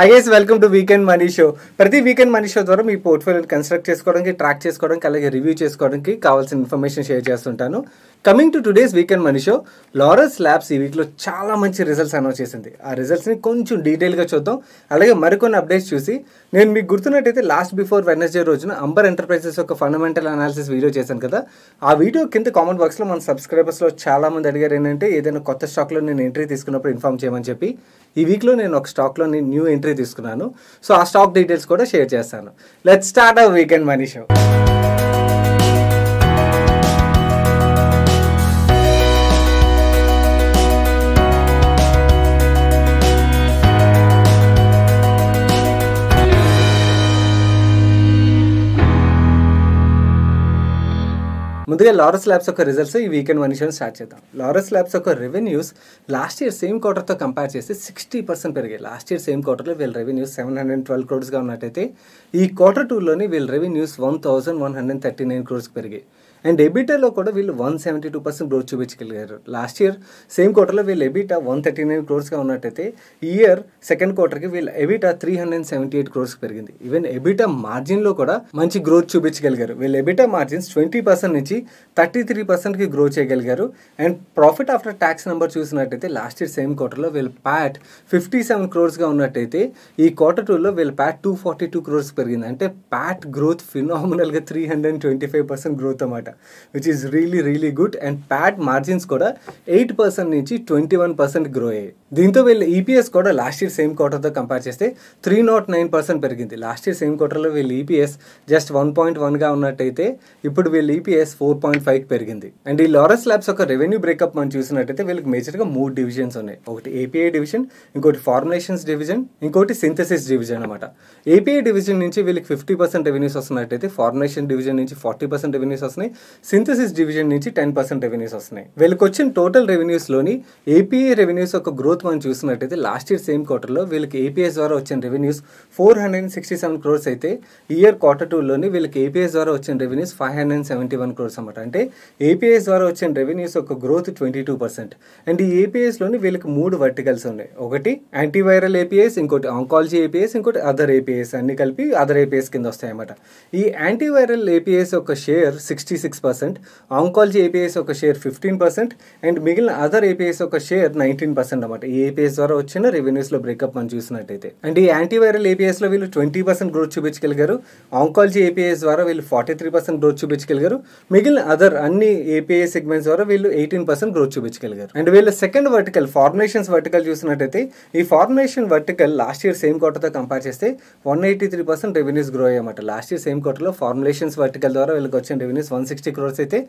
హైయెస్ welcome to weekend money show ప్రతి weekend money show ద్వారా మీ పోర్ట్ఫోలియోని కన్స్ట్రక్ట్ చేసుకోవడానికి ట్రాక్ చేసుకోవడానికి అలాగే రివ్యూ చేసుకోవడానికి కావాల్సిన ఇన్ఫర్మేషన్ షేర్ చేస్తుంటాను coming to today's weekend money show Laurus Labs ఈ వీక్లో చాలా మంచి రిజల్ట్స్ అనౌన్స్ చేసింది ఆ రిజల్ట్స్ని కొంచెం డీటెయిల్గా చూద్దాం అలాగే మరికొన్ని అప్డేట్స్ చూసి నేను మీకు గుర్తున్నట్టయితే లాస్ట్ బిఫోర్ వెనస్డే రోజున అంబర్ ఎంటర్ప్రైజెస్ యొక్క ఫండమెంటల్ అనాలిసిస్ వీడియో చేశాను కదా ఆ వీడియో కింద కామెంట్ బాక్స్లో మన సబ్స్క్రైబర్స్లో మంది అడిగారు ఏంటంటే ఏదైనా కొత్త స్టాక్లో నేను ఎంట్రీ తీసుకున్నప్పుడు ఇన్ఫామ్ చేయమని చెప్పి ఈ వీక్లో నేను ఒక స్టాక్లో న్యూ ఎంట్రీ తీసుకున్నాను సో ఆ స్టాక్ డీటెయిల్స్ కూడా షేర్ చేస్తాను let start a weekend money show ముందుగా లారస్ ల్యాబ్స్ యొక్క రిజల్ట్స్ ఈ వీకెండ్ వన్ స్టార్ట్ చేద్దాం లారస్ ల్యాబ్స్ యొక్క రెవెన్యూస్ లాస్ట్ ఇయర్ సేమ్ క్వార్టర్తో కంపేర్ చేస్తే సిక్స్టీ పర్సెంట్ పెరిగాయి లాస్ట్ ఇయర్ సేమ్ క్వార్టర్లో వీళ్ళ రెవెన్యూస్ సెవెన్ హండ్రెడ్ ట్వెల్వ్ క్రోడ్స్గా ఉన్నట్టయితే ఈ క్వార్టర్ టూలోని వీళ్ళ revenues one thousand one hundred thirty nine క్రోడ్స్కి పెరిగాయి అండ్ ఎబిటాలో కూడా వీళ్ళు one seventy two percent growth చూపించగలిగారు లాస్ట్ ఇయర్ సేమ్ క్వార్టర్లో వీళ్ళు ఎబిటా వన్ థర్టీ నైన్ క్రోర్స్గా ఉన్నట్టయితే ఈ ఇయర్ సెకండ్ క్వార్టర్కి వీళ్ళు EBITDA three hundred seventy eight crores పెరిగింది ఈవెన్ ఎబిటా మార్జిన్లో కూడా మంచి గ్రోత్ చూపించగలిగారు వీళ్ళు ఎబిటా మార్జిన్స్ ట్వంటీ పర్సెంట్ నుంచి థర్టీ త్రీ పర్సెంట్కి గ్రో చేయగలిగారు and profit after tax number చూసినట్టయితే లాస్ట్ ఇయర్ సేమ్ క్వార్టర్లో వీళ్ళు ప్యాట్ ఫిఫ్టీ సెవెన్ క్రోర్స్గా ఉన్నట్టయితే ఈ క్వార్టర్ టూలో వీళ్ళు PAT two forty two crores పెరిగింది అంటే ప్యాట్ గ్రోత్ ఫినామినల్గా three hundred twenty five percent growth అన్నమాట అనమాట which is really really good and PAT margins కూడా ఎయిట్ పర్సెంట్ నుంచి ట్వంటీ వన్ పర్సెంట్ గ్రో అయ్యాయి దీంతో వీళ్ళ ఈపీఎస్ e కూడా లాస్ట్ ఇయర్ సేమ్ క్వార్టర్తో కంపేర్ చేస్తే త్రీ నాట్ నైన్ పర్సెంట్ పెరిగింది లాస్ట్ ఇయర్ సేమ్ క్వార్టర్లో వీళ్ళ ఈపీఎస్ జస్ట్ వన్ పాయింట్ వన్గా ఉన్నట్టయితే ఇప్పుడు వీళ్ళ ఈపీఎస్ ఫోర్ పాయింట్ ఫైవ్కి పెరిగింది అండ్ ఈ లారస్ ల్యాబ్స్ ఒక రెవెన్యూ బ్రేకప్ మనం చూసినట్టయితే వీళ్ళకి మేజర్గా మూడు డివిజన్స్ ఉన్నాయి ఒకటి ఏపీఐ డివిజన్ ఇంకోటి ఫార్ములేషన్స్ డివిజన్ ఇంకోటి సింథసిస్ డివిజన్ అనమాట ఏపీఐ డివిజన్ నుంచి వీళ్ళకి ఫిఫ్టీ పర్సెంట్ రెవెన్యూస్ వస్తున్నట్టయితే ఫార్ములేషన్ డివిజన్ నుంచి ఫార్టీ పర్సెంట్ రెవెన్యూస్ వస్తున్నాయి సింథసిస్ డివిజన్ నుంచి టెన్ పర్సెంట్ రెవెన్యూస్ వస్తున్నాయి వీళ్ళకి వచ్చిన టోటల్ రెవెన్యూస్లోని ఏపీఐ రెవెన్యూస్ ఒక గ్రోత్ గ్రోత్ మనం చూసినట్టయితే లాస్ట్ ఇయర్ సేమ్ క్వార్టర్లో వీళ్ళకి ఏపీఎస్ ద్వారా వచ్చిన revenues four hundred sixty seven crores అయితే ఇయర్ క్వార్టర్ టూలోని వీళ్ళకి ఏపీఎస్ ద్వారా వచ్చిన revenues five hundred and seventy one crores అనమాట అంటే ఏపీఎస్ ద్వారా వచ్చిన రెవెన్యూస్ యొక్క growth twenty two percent and ఈ ఏపీఎస్లోని వీళ్ళకి మూడు వర్టికల్స్ ఉన్నాయి ఒకటి యాంటీవైరల్ ఏపీఎస్ ఇంకోటి ఆంకాలజీ ఏపీఎస్ ఇంకోటి అదర్ ఏపీఎస్ అన్ని కలిపి అదర్ ఏపీఎస్ కింద వస్తాయన్నమాట ఈ యాంటీవైరల్ ఏపీఎస్ యొక్క share sixty six percent oncology APIs యొక్క షేర్ ఫిఫ్టీన్ పర్సెంట్ అండ్ మిగిలిన అదర్ ఏపీఎస్ యొక్క షేర్ నైన్టీన్ పర్సెంట్ అనమాట ఏపీఎస్ ద్వారా వచ్చిన రెవెన్యూస్లో బ్రేకప్ మనం చూసినట్టయితే అండ్ ఈ యాంటీవైరల్ ఏపీఎస్లో వీళ్ళు ట్వంటీ పర్సెంట్ గ్రోత్ చూపించగలిగారు ఆంకాలజీ ఏపీఎస్ ద్వారా వీళ్ళు ఫార్టీ త్రీ పర్సెంట్ గ్రోత్ చూపించగలిగారు మిగిలిన అదర్ అన్ని ఏపీఎస్ సెగ్మెంట్స్ ద్వారా వీళ్ళు ఎయిటీన్ పర్సెంట్ గ్రోత్ చూపించగలిగారు అండ్ వీళ్ళు సెకండ్ వర్టికల్ ఫార్మేషన్స్ వర్టికల్ చూసినట్టయితే ఈ formation vertical last year same క్వార్టర్తో కంపేర్ చేస్తే one eighty three percent revenues grow అయ్యమాట లాస్ట్ ఇయర్ సేమ్ క్వార్టర్లో ఫార్ములేషన్స్ వర్టికల్ ద్వారా వీళ్ళకి వచ్చిన రెవెన్యూస్ వన్ సిక్స్టీ క్రోర్స్ అయితే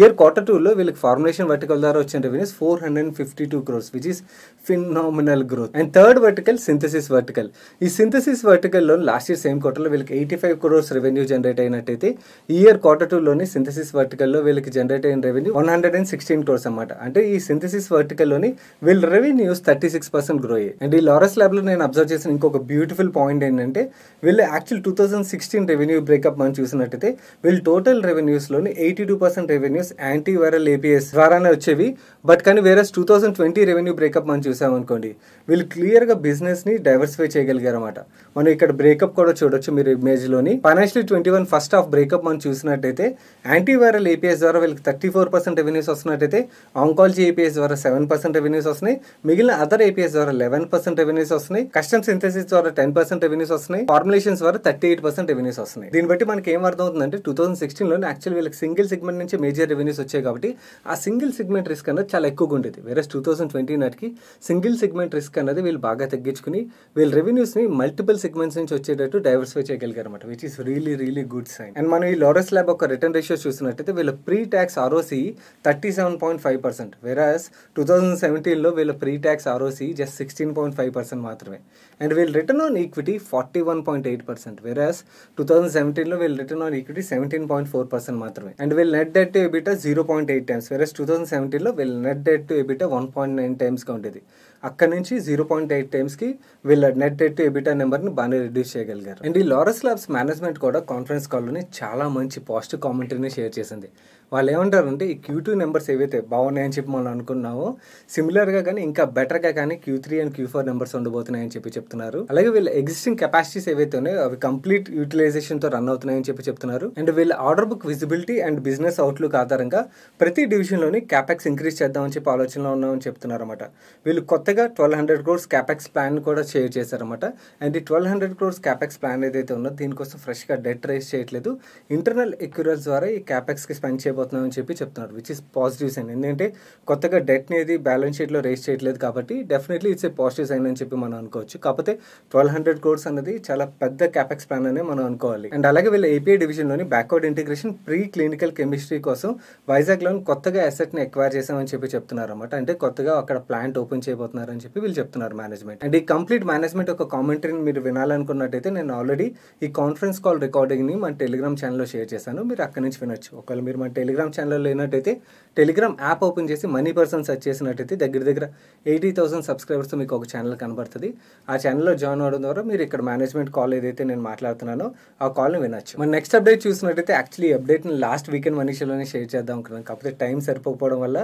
ఇయర్ క్వార్టర్ టూలో వీళ్ళకి ఫార్ములేషన్ వర్టికల్ ద్వారా వచ్చిన revenues four hundred fifty two crores which is phenomenal growth and third vertical synthesis vertical ఈ సింథసిస్ వర్టికల్లో లాస్ట్ ఇయర్ సేమ్ క్వార్టర్లో వీళ్ళకి eighty five crores revenue generate అయినట్టయితే ఈ ఇయర్ క్వార్టర్ టూలోని సింథసిస్ వర్టికల్లో వీళ్ళకి జనరేట్ అయిన revenue one hundred and sixteen crores అనమాట అంటే ఈ సింథసిస్ వర్టికల్లోని వీళ్ళ revenues thirty six percent grow అయ్యాయి అండ్ ఈ లారస్ ల్యాబ్లో నేను అబ్జర్వ్ చేసిన ఇంకొక బ్యూటిఫుల్ పాయింట్ ఏంటంటే వీళ్ళు actual two thousand sixteen revenue breakup మనం చూసినట్టయితే వీళ్ళు టోటల్ రెవెన్యూస్లోని eighty two percent revenues antiviral APIs ద్వారానే వచ్చేవి బట్ కానీ వేరే two thousand twenty revenue breakup మనం చూసి చేసామనుకోండి వీళ్ళు క్లియర్గా బిజినెస్ని డైవర్సిఫై చేయగలిగారు అనమాట మనం ఇక్కడ బ్రేకప్ కూడా చూడొచ్చు మీరు ఇమేజ్ లోని financial twenty one first half breakup మనం చూసినట్టయితే యాంటీవైరల్ ఏపీఎస్ ద్వారా వీళ్ళకి థర్టీ ఫోర్ పర్సెంట్ రెవెన్యూస్ వస్తున్నట్టయితే ఆంకాలజీ ఏపీఎస్ ద్వారా సెవెన్ పర్సెంట్ రెవెన్యూస్ వస్తున్నాయి మిగిలిన అదర్ ఏపీఎస్ ద్వారా లెవెన్ పర్సెంట్ రెవెన్యూస్ వస్తున్నాయి కస్టమ్ సింథసిస్ ద్వారా టెన్ పర్సెంట్ రెవెన్యూస్ వస్తున్నాయి ఫార్ములేషన్స్ ద్వారా థర్టీ ఎయిట్ పర్సెంట్ రెవెన్యూస్ వస్తున్నాయి దీని బట్టి మనకి ఏం అర్థం అవుతుందంటే టూ థౌసండ్ సిక్స్టీన్ లో యాక్చువల్ వీళ్ళకి సింగిల్ సెగ్మెంట్ నుంచి మేజర్ రెవెన్యూస్ వచ్చాయి కాబట్టి ఆ సింగిల్ సెగ్మెంట్ రిస్క్ అనేది చాలా ఎక్కువగా ఉండేది వేరే టూ థౌసండ్ ట్వంటీ నాటికి సింగిల్ సెగ్మెంట్ రిస్క్ అనేది వీళ్ళు బాగా తగ్గించుకుని వీళ్ళ ని మల్టిపుల్ సెగ్మెంట్స్ నుంచి వచ్చేటట్టు డైవర్సిఫై చేయగలిగారు అనమాట which is really really good sign and మనం ఈ లోరస్ ల్యాబ్ ఒక రిటర్న్ రేషియో చూసినట్టయితే వీళ్ళ pre tax ROC thirty seven point five percent versus two thousand సెవెంటీన్లో వీళ్ళ pre tax ROC just sixteen point five percent మాత్రమే అండ్ వీళ్ళ return on equity forty one point eight percent versus two thousand సెవెంటీన్లో వీళ్ళ return on equity seventeen point four percent మాత్రమే and వీళ్ళ net debt to EBITDA zero point eight times versus two thousand సెవెంటీన్లో వీళ్ళ net debt to EBITDA one point nine టైమ్స్గా ఉండేది అక్కడ నుంచి జీరో పాయింట్ ఎయిట్ టైమ్స్కి వీళ్ళ నెట్ డెట్ టు ఎబిటా నెంబర్ని బాగానే రిడ్యూస్ చేయగలిగారు అండ్ ఈ లారస్ ల్యాబ్స్ మేనేజ్మెంట్ కూడా కాన్ఫరెన్స్ కాల్లోని చాలా మంచి పాజిటివ్ కామెంటరీని షేర్ చేసింది వాళ్ళు ఏమంటారు అంటే ఈ క్యూ టూ నెంబర్స్ ఏవైతే బాగున్నాయని చెప్పి మనం అనుకున్నామో సిమిలర్గా కానీ ఇంకా బెటర్గా కానీ Q three and Q four numbers ఉండబోతున్నాయని చెప్పి చెప్తున్నారు అలాగే వీళ్ళ ఎగ్జిస్టింగ్ కెపాసిటీస్ ఏవైతే ఉన్నాయో అవి కంప్లీట్ యూటిలైజేషన్తో రన్ అవుతున్నాయని చెప్పి చెప్తున్నారు అండ్ వీళ్ళ order book visibility and business outlook ఆధారంగా ప్రతి డివిజన్లోని క్యాపెక్స్ ఇంక్రీజ్ చేద్దామని చెప్పి ఆలోచనలో ఉన్నామని చెప్తున్నారు అనమాట వీళ్ళు కొత్తగా twelve hundred crores capex plan కూడా షేర్ చేశారన్నమాట అండ్ ఈ twelve hundred crores capex plan ఏదైతే ఉందో దీనికోసం ఫ్రెష్గా డెట్ రైస్ చేయట్లేదు ఇంటర్నల్ ఎక్యూరల్స్ ద్వారా ఈ క్యాపెక్స్కి స్పెండ్ చేయ నష్టపోతున్నాం చెప్పి చెప్తున్నారు విచ్ ఇస్ పాజిటివ్ సైన్ ఎందుకంటే కొత్తగా డెట్ అనేది బ్యాలెన్స్ షీట్లో రేస్ చేయట్లేదు కాబట్టి definitely it's a positive sign అని చెప్పి మనం అనుకోవచ్చు కాకపోతే ట్వెల్వ్ హండ్రెడ్ కోర్స్ అనేది చాలా పెద్ద క్యాపెక్స్ ప్లాన్ అనే మనం అనుకోవాలి అండ్ అలాగే వీళ్ళ ఏపీఐ డివిజన్లోని backward integration pre clinical chemistry కోసం వైజాగ్లోని కొత్తగా అసెట్ని ఎక్వైర్ చేశామని చెప్పి చెప్తున్నారు అనమాట అంటే కొత్తగా అక్కడ ప్లాంట్ ఓపెన్ చేయబోతున్నారని చెప్పి వీళ్ళు చెప్తున్నారు మేనేజ్మెంట్ అండ్ ఈ కంప్లీట్ మేనేజ్మెంట్ ఒక కామెంటరీని మీరు వినాలనుకున్నట్టయితే నేను ఆల్రెడీ ఈ కాన్ఫరెన్స్ కాల్ రికార్డింగ్ని మన టెలిగ్రామ్ ఛానల్లో షేర్ చేశాను మీరు అక్కడి నుంచి వినొచ్చు ఒకవేళ మీరు మన టెలిగ్రామ్ ఛానల్లో లేనట్టయితే టెలిగ్రామ్ యాప్ ఓపెన్ చేసి మనీ పర్సన్ సెర్చ్ చేసినట్టయితే దగ్గర దగ్గర ఎయిటీ థౌసండ్ సబ్స్క్రైబర్స్ మీకు ఒక ఛానల్ కనబడుతుంది ఆ ఛానల్లో జాయిన్ అవడం ద్వారా మీరు ఇక్కడ మేనేజ్మెంట్ కాల్ ఏదైతే నేను మాట్లాడుతున్నానో ఆ కాల్ని వినొచ్చు మన నెక్స్ట్ అప్డేట్ చూసినట్టయితే యాక్చువల్లీ అప్డేట్ని లాస్ట్ వీకెండ్ మనీషలోనే షేర్ చేద్దాం అనుకున్నాను కాకపోతే టైం సరిపోకపోవడం వల్ల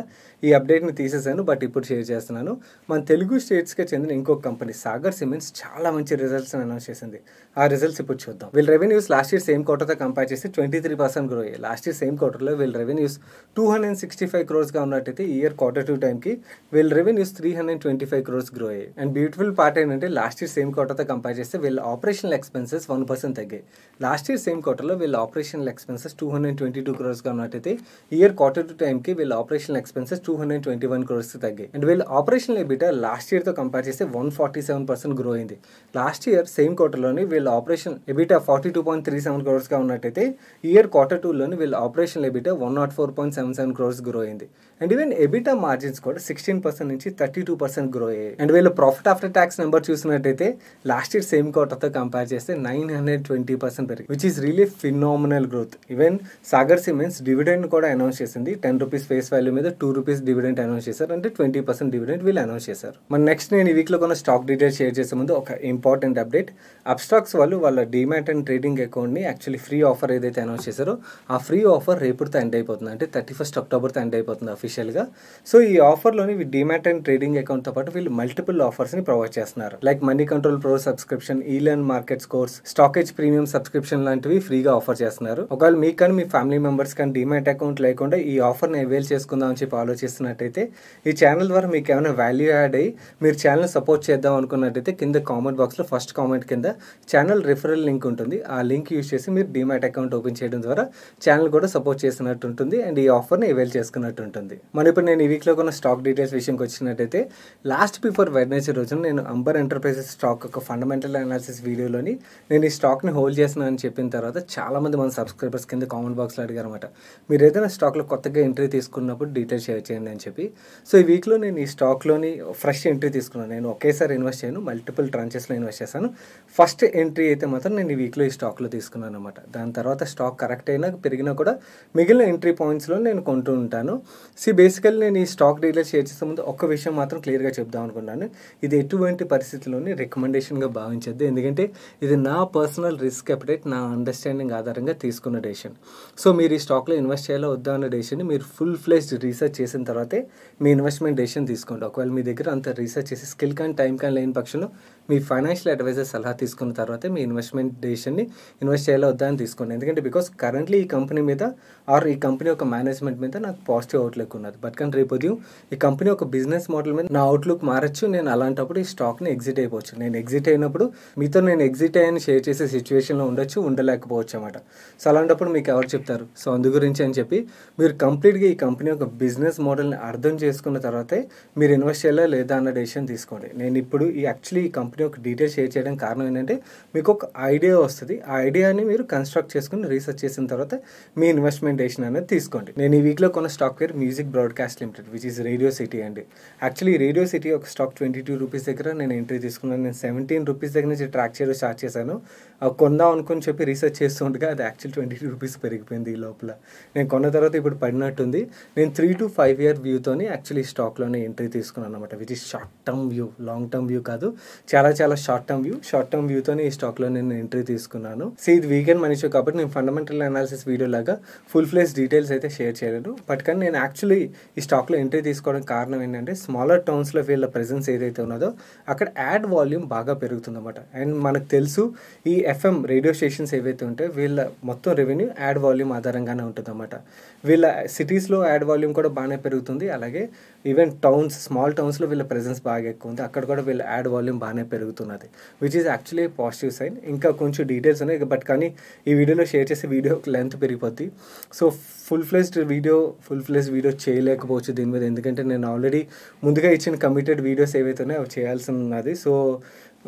ఈ అప్డేట్ని తీసేసాను బట్ ఇప్పుడు షేర్ చేస్తున్నాను మన తెలుగు స్టేట్స్కే చెందిన ఇంకొక కంపెనీ సాగర్ సిమెంట్స్ చాలా మంచి రిజల్ట్స్ అనౌన్స్ చేసింది ఆ రిజల్ట్స్ ఇప్పుడు చూద్దాం వీళ్ళ రెవెన్యూస్ లాస్ట్ ఇయర్ సేమ్ క్వార్టర్తో కంపేర్ చేసి ట్వంటీ త్రీ పర్సెంట్ గ్రో అయ్యాయి లాస్ట్ ఇయర్ సేమ్ క్వార్టర్లో వీళ్ళు వీళ్ళ revenues two hundred sixty five క్రోర్స్గా ఉన్నట్టయితే ఇయర్ క్వార్టర్ టూ టైంకి వీళ్ళ revenues three hundred twenty five crores grow అయ్యాయి అండ్ బ్యూటిఫుల్ పార్ట్ ఏంటంటే లాస్ట్ ఇయర్ సేమ్ క్వార్టర్తో కంపేర్ చేస్తే వీళ్ళ ఆపరేషనల్ ఎక్స్పెన్సెస్ వన్ పర్సెంట్ తగ్గాయి లాస్ట్ ఇయర్ సేమ్ క్వార్టర్లో వీళ్ళ operational expenses two hundred twenty two క్రోర్స్గా ఉన్నట్టయితే ఇయర్ క్వార్టర్ టూ టైంకి వీళ్ళ operational expenses two hundred twenty one crores తగ్గాయి అండ్ వీళ్ళ ఆపరేషనల్ ఎబిటా లాస్ట్ ఇయర్తో కంపేర్ చేస్తే one forty seven percent grow అయింది లాస్ట్ ఇయర్ సేమ్ క్వార్టర్లోని వీళ్ళ operation EBITDA forty two point three seven క్రోర్స్గా ఉన్నట్టయితే ఇయర్ క్వార్టర్ టూలోని వీళ్ళ operation EBITDA one naught four point seven seven crores grow అయింది అండ్ ఈవెన్ ఎబిటా మార్జిన్స్ కూడా సిక్స్టీన్ పర్సెంట్ నుంచి థర్టీ టూ పర్సెంట్ గ్రో అయ్యాయి అండ్ వీళ్ళు ప్రాఫిట్ ఆఫ్టర్ ట్యాక్స్ నెంబర్ చూసినట్టయితే లాస్ట్ ఇయర్ సేమ్ క్వార్టర్తో కంపేర్ చేస్తే నైన్ హండ్రెడ్ ట్వంటీ పర్సెంట్ పెరిగి which is really phenomenal growth even Sagar cements dividend కూడా announce చేసింది టెన్ రూపీస్ ఫేస్ వాల్యూ మీద టూ రూపీస్ డివిడెంట్ అనౌన్స్ చేశారు అంటే ట్వంటీ పర్సెంట్ డివిడెండ్ వీళ్ళు అనౌన్స్ చేశారు మన నెక్స్ట్ నేను ఈ వీక్లో కొన్న స్టాక్ డీటెయిల్స్ షేర్ చేసే ముందు ఒక ఇంపార్టెంట్ అప్డేట్ అప్స్టాక్స్ వాళ్ళు వాళ్ళ డిమాట్ అండ్ ట్రేడింగ్ అకౌంట్ని యాక్చువల్లీ ఫ్రీ ఆఫర్ ఏదైతే అనౌన్స్ చేశారో ఆ ఫ్రీ ఆఫర్ రేపుతో ఎండ్ ఎండ్ అయిపోతుంది అంటే థర్టీ ఫస్ట్ అక్టోబర్తో ఎండ్ అయిపోతుంది అఫీషియల్గా సో ఈ ఆఫర్లోని డిమాట్ అండ్ ట్రేడింగ్ అకౌంట్తో పాటు వీళ్ళు మల్టిపుల్ ఆఫర్స్ని ప్రొవైడ్ చేస్తున్నారు like money control pro subscription elearn markets course StockEdge premium subscription లాంటివి ఫ్రీగా ఆఫర్ చేస్తున్నారు ఒకవేళ మీకు కానీ మీ ఫ్యామిలీ మెంబర్స్ కానీ డిమాట్ అకౌంట్ లేకుండా ఈ ఆఫర్ని అవైల్ చేసుకుందాం అని చెప్పి ఆలోచిస్తున్నట్టయితే ఈ ఛానల్ ద్వారా మీకు ఏమైనా వాల్యూ యాడ్ అయ్యి మీరు ఛానల్ సపోర్ట్ చేద్దాం అనుకున్నట్టయితే కింద కామెంట్ బాక్స్లో ఫస్ట్ కామెంట్ కింద ఛానల్ రిఫరల్ లింక్ ఉంటుంది ఆ లింక్ యూజ్ చేసి మీరు డిమాట్ అకౌంట్ ఓపెన్ చేయడం ద్వారా ఛానల్ కూడా సపోర్ట్ చేస్తున్నట్టు చేసుకున్నట్టు ఉంటుంది అండ్ ఈ ఆఫర్ని అవైల్ చేసుకున్నట్టు ఉంటుంది మరి ఇప్పుడు నేను ఈ వీక్లో కొన్న స్టాక్ డీటెయిల్స్ విషయంకి వచ్చినట్టయితే లాస్ట్ బిఫోర్ వెడ్నెస్ రోజున నేను అంబర్ ఎంటర్ప్రైజెస్ స్టాక్ యొక్క ఫండమెంటల్ అనాలిసిస్ వీడియోలోని నేను ఈ స్టాక్ని హోల్డ్ చేసిన అని చెప్పిన తర్వాత చాలామంది మన సబ్స్క్రైబర్స్ కింద కామెంట్ బాక్స్లో అడిగారు అనమాట మీరు ఏదైనా స్టాక్లో కొత్తగా ఎంట్రీ తీసుకున్నప్పుడు డీటెయిల్స్ షేర్ చేయండి అని చెప్పి సో ఈ వీక్లో నేను ఈ స్టాక్లోని ఫ్రెష్ ఎంట్రీ తీసుకున్నాను నేను ఒకేసారి ఇన్వెస్ట్ చేయను మల్టిపుల్ ట్రాన్చెస్లో ఇన్వెస్ట్ చేశాను ఫస్ట్ ఎంట్రీ అయితే మాత్రం నేను ఈ వీక్లో ఈ స్టాక్లో తీసుకున్నాను అనమాట దాని తర్వాత స్టాక్ కరెక్ట్ అయినా పెరిగినా కూడా మిగిలిన ఎంట్రీ పాయింట్స్లో నేను కొంటూ ఉంటాను సి బేసికల్ నేను ఈ స్టాక్ డీలర్ షేర్ చేసే ముందు ఒక్క విషయం మాత్రం క్లియర్గా చెప్దాం అనుకున్నాను ఇది ఎటువంటి పరిస్థితుల్లోనే రికమెండేషన్గా భావించద్దు ఎందుకంటే ఇది నా పర్సనల్ రిస్క్ అప్డేట్ నా అండర్స్టాండింగ్ ఆధారంగా తీసుకున్న డెసిషన్ సో మీరు ఈ స్టాక్లో ఇన్వెస్ట్ చేయాలో వద్దా అన్న డెసిషన్ని మీరు ఫుల్ ఫ్లెజ్డ్ రీసెర్చ్ చేసిన తర్వాతే మీ ఇన్వెస్ట్మెంట్ డెసిషన్ తీసుకోండి ఒకవేళ మీ దగ్గర అంత రీసెర్చ్ చేసి స్కిల్ కానీ టైం కానీ లేని పక్షంలో మీ ఫైనాన్షియల్ అడ్వైజర్ సలహా తీసుకున్న తర్వాతే మీ ఇన్వెస్ట్మెంట్ డెసిషన్ని ఇన్వెస్ట్ చేయాలో వద్దా అని తీసుకోండి ఎందుకంటే బికాస్ కరెంట్లీ ఈ కంపెనీ మీద ఆర్ ఈ కంపెనీ యొక్క మేనేజ్మెంట్ మీద నాకు పాజిటివ్ అవుట్లుక్ ఉన్నది బట్ కానీ రేపు ఉదయం ఈ కంపెనీ యొక్క బిజినెస్ మోడల్ మీద నా అవుట్లుక్ మారచ్చు నేను అలాంటప్పుడు ఈ స్టాక్ని ఎగ్జిట్ అయిపోవచ్చు నేను ఎగ్జిట్ అయినప్పుడు మీతో నేను ఎగ్జిట్ అయ్యాను షేర్ చేసే సిచ్యువేషన్లో ఉండొచ్చు ఉండలేకపోవచ్చు అనమాట సో అలాంటప్పుడు మీకు ఎవరు చెప్తారు సో అందు గురించి అని చెప్పి మీరు కంప్లీట్గా ఈ కంపెనీ యొక్క బిజినెస్ మోడల్ని అర్థం చేసుకున్న తర్వాతే మీరు ఇన్వెస్ట్ చేయాలా లేదా అన్న డెసిషన్ తీసుకోండి నేను ఇప్పుడు ఈ యాక్చువల్లీ ఈ కంపెనీ యొక్క డీటెయిల్ షేర్ చేయడం కారణం ఏంటంటే మీకు ఒక ఐడియా వస్తుంది ఆ ఐడియాని మీరు కన్స్ట్రక్ట్ చేసుకుని రీసెర్చ్ చేసిన తర్వాత మీ ఇన్వెస్ట్మెంట్ డెసిషన్ సజెషన్ అనేది తీసుకోండి నేను ఈ వీక్లో కొన్న పేరు music broadcast limited which is radio city అండి యాక్చువల్లీ రేడియో సిటీ ఒక స్టాక్ ట్వంటీ టూ రూపీస్ దగ్గర నేను ఎంట్రీ తీసుకున్నాను నేను సెవెంటీన్ రూపీస్ దగ్గర నుంచి ట్రాక్ చేయడం స్టార్ట్ చేశాను కొందాం అనుకుని చెప్పి రీసెర్చ్ చేస్తుండగా అది యాక్చువల్ ట్వంటీ టూ రూపీస్ పెరిగిపోయింది ఈ లోపల నేను కొన్న తర్వాత ఇప్పుడు పడినట్టుంది నేను త్రీ టు ఫైవ్ ఇయర్ వ్యూతోని యాక్చువల్లీ స్టాక్లోనే ఎంట్రీ తీసుకున్నాను అనమాట which is short term view long term view కాదు చాలా చాలా short term view short term వ్యూతో ఈ స్టాక్లో నేను ఎంట్రీ తీసుకున్నాను సో ఇది వీకెండ్ మనిషి కాబట్టి నేను ఫండమెంటల్ అనాలిసిస్ వీడియో లాగా ఫుల్ ఫ్లేస్ డీటెయిల్స్ అయితే షేర్ చేయలేదు బట్ కానీ నేను యాక్చువల్లీ ఈ స్టాక్లో ఎంట్రీ తీసుకోవడానికి కారణం ఏంటంటే స్మాలర్ టౌన్స్లో వీళ్ళ ప్రెజెన్స్ ఏదైతే ఉన్నదో అక్కడ యాడ్ వాల్యూమ్ బాగా పెరుగుతుందన్నమాట అండ్ మనకు తెలుసు ఈ ఎఫ్ఎం రేడియో స్టేషన్స్ ఏవైతే ఉంటాయో వీళ్ళ మొత్తం రెవెన్యూ యాడ్ వాల్యూమ్ ఆధారంగానే ఉంటుందన్నమాట వీళ్ళ సిటీస్లో యాడ్ వాల్యూమ్ కూడా బాగానే పెరుగుతుంది అలాగే ఈవెన్ టౌన్స్ స్మాల్ టౌన్స్లో వీళ్ళ ప్రెజెన్స్ బాగా ఎక్కువ ఉంది అక్కడ కూడా వీళ్ళ యాడ్ వాల్యూమ్ బాగానే పెరుగుతున్నది which is actually positive sign ఇంకా కొంచెం డీటెయిల్స్ ఉన్నాయి బట్ కానీ ఈ వీడియోలో షేర్ చేసే వీడియో లెంత్ పెరిగిపోద్ది so full fleshed video full flesh video చేయలేకపోవచ్చు దీని మీద ఎందుకంటే నేను ఆల్రెడీ ముందుగా ఇచ్చిన కమిటెడ్ వీడియోస్ ఏవైతే ఉన్నాయో అవి చేయాల్సి ఉన్నది సో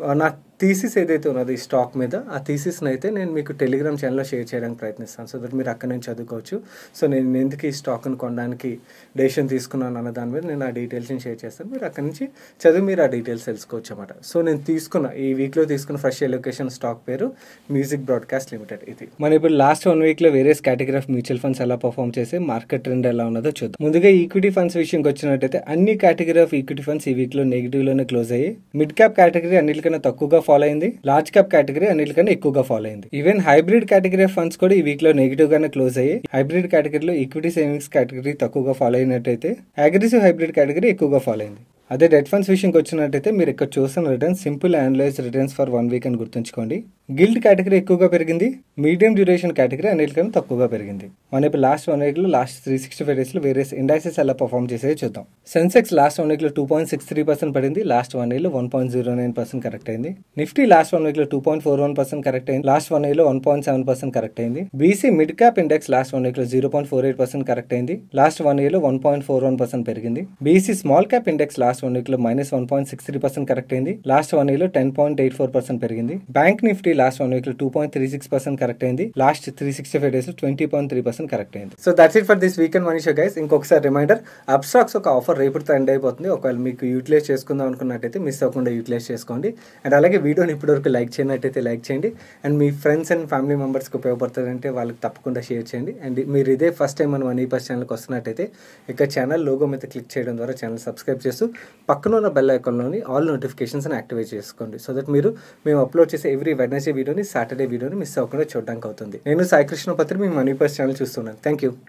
uh, నా థీసిస్ ఏదైతే ఉన్నదో ఈ స్టాక్ మీద ఆ థీసిస్ని అయితే నేను మీకు టెలిగ్రామ్ ఛానల్లో షేర్ చేయడానికి ప్రయత్నిస్తాను సో దట్ మీరు అక్కడ నుంచి చదువుకోవచ్చు సో నేను ఎందుకు ఈ స్టాక్ను కొనడానికి డెసిషన్ తీసుకున్నాను అన్న దాని మీద నేను ఆ డీటెయిల్స్ని షేర్ చేస్తాను మీరు అక్కడ నుంచి చదివి మీరు ఆ డీటెయిల్స్ తెలుసుకోవచ్చు అనమాట సో నేను తీసుకున్న ఈ వీక్లో తీసుకున్న ఫ్రెష్ ఎలొకేషన్ స్టాక్ పేరు మ్యూజిక్ బ్రాడ్కాస్ట్ లిమిటెడ్ ఇది మనం ఇప్పుడు లాస్ట్ వన్ వీక్లో various category of mutual funds ఎలా పర్ఫామ్ చేసి మార్కెట్ ట్రెండ్ ఎలా ఉన్నదో చూద్దాం ముందుగా ఈక్విటీ ఫండ్స్ విషయంకి వచ్చినట్టయితే అన్ని కేటగిరీ ఆఫ్ ఈక్విటీ ఫండ్స్ ఈ వీక్లో నెగిటివ్లోనే క్లోజ్ అయ్యి మిడ్ క్యాప్ కేటగిరీ అన్నిటికన్నా తక్కువగా ఫాలో అయింది లార్జ్ క్యాప్ కేటగిరీ అన్నిటికన్నా ఎక్కువగా ఫాలో అయింది even hybrid category of funds కూడా ఈ వీక్ లో నెగిటివ్ గానే క్లోజ్ అయ్యి హైబ్రిడ్ కేటగిరీలో ఈక్విటీ సేవింగ్స్ కేటగిరీ తక్కువగా ఫాలో అయినట్టయితే అగ్రెసివ్ హైబ్రిడ్ కేటగిరీ ఎక్కువగా ఫాలో అయింది అదే డెట్ ఫండ్స్ విషయంకి వచ్చినట్టయితే మీరు ఇక్కడ చూసిన returns simple annualised returns for one week అని గుర్తుంచుకోండి గిల్డ్ కేటగిరీ ఎక్కువగా పెరిగింది మీడియం డ్యూరేషన్ కేటగిరీ అన్నిటికన్నా తక్కువగా పెరిగింది మన ఇప్పుడు లాస్ట్ వన్ లో లాస్ట్ త్రీ సిక్స్టీ ఫైవ్ డేస్లో వేరియస్ ఇండెక్సెస్ ఎలా పర్ఫామ్ చేసే చూద్దాం సెన్సెక్స్ లాస్ట్ వన్ లో two point six three percent పడింది లాస్ట్ వన్ లో one point zero nine percent correct అయింది నిఫ్టీ లాస్ట్ వన్ లో two point four one percent correct అయింది లాస్ట్ వన్ లో one point seven percent correct అయింది BSE mid cap index last one వీక్లో zero point four eight percent correct అయింది last one లో one point four one percent పెరిగింది BSE small cap index last last one week లో minus one point six three percent correct అయింది last one week లో ten point eight four percent పెరిగింది bank Nifty last one week లో two point three six percent correct అయింది last three sixty five days లో twenty point three percent correct అయింది so that's it for this weekend Manisha guys ఇంకొకసారి reminder Upstox ఒక offer రేపు end అయిపోతుంది ఒకవేళ మీకు యూటిలైజ్ చేసుకుందాం అనుకున్నట్టయితే మిస్ అవ్వకుండా యూటిలైజ్ చేసుకోండి అండ్ అలాగే వీడియోని ఇప్పటివరకు లైక్ చేయనట్టయితే లైక్ చేయండి అండ్ మీ ఫ్రెండ్స్ అండ్ ఫ్యామిలీ మెంబర్స్కి ఉపయోగపడుతుందంటే వాళ్ళకి తప్పకుండా షేర్ చేయండి అండ్ మీరు ఇదే ఫస్ట్ టైం మనం మనీ పర్స్ ఛానల్కి వస్తున్నట్టయితే ఇక ఛానల్ లోగో మీద క్లిక్ చేయడం ద్వారా ఛానల్ సబ్స్క్రైబ్ చేస్తూ పక్కన ఉన్న బెల్ ఐకాన్లోని ఆల్ నోటిఫికేషన్స్ని యాక్టివేట్ చేసుకోండి సో దట్ మీరు మేము అప్లోడ్ చేసే ఎవ్రీ వెడ్నెస్డే వీడియోని సాటర్డే వీడియోని మిస్ అవ్వకుండా చూడడానికి అవుతుంది నేను సాయి కృష్ణ పత్రి మీ మనీ ఛానల్ చూస్తున్నాను థ్యాంక్ యూ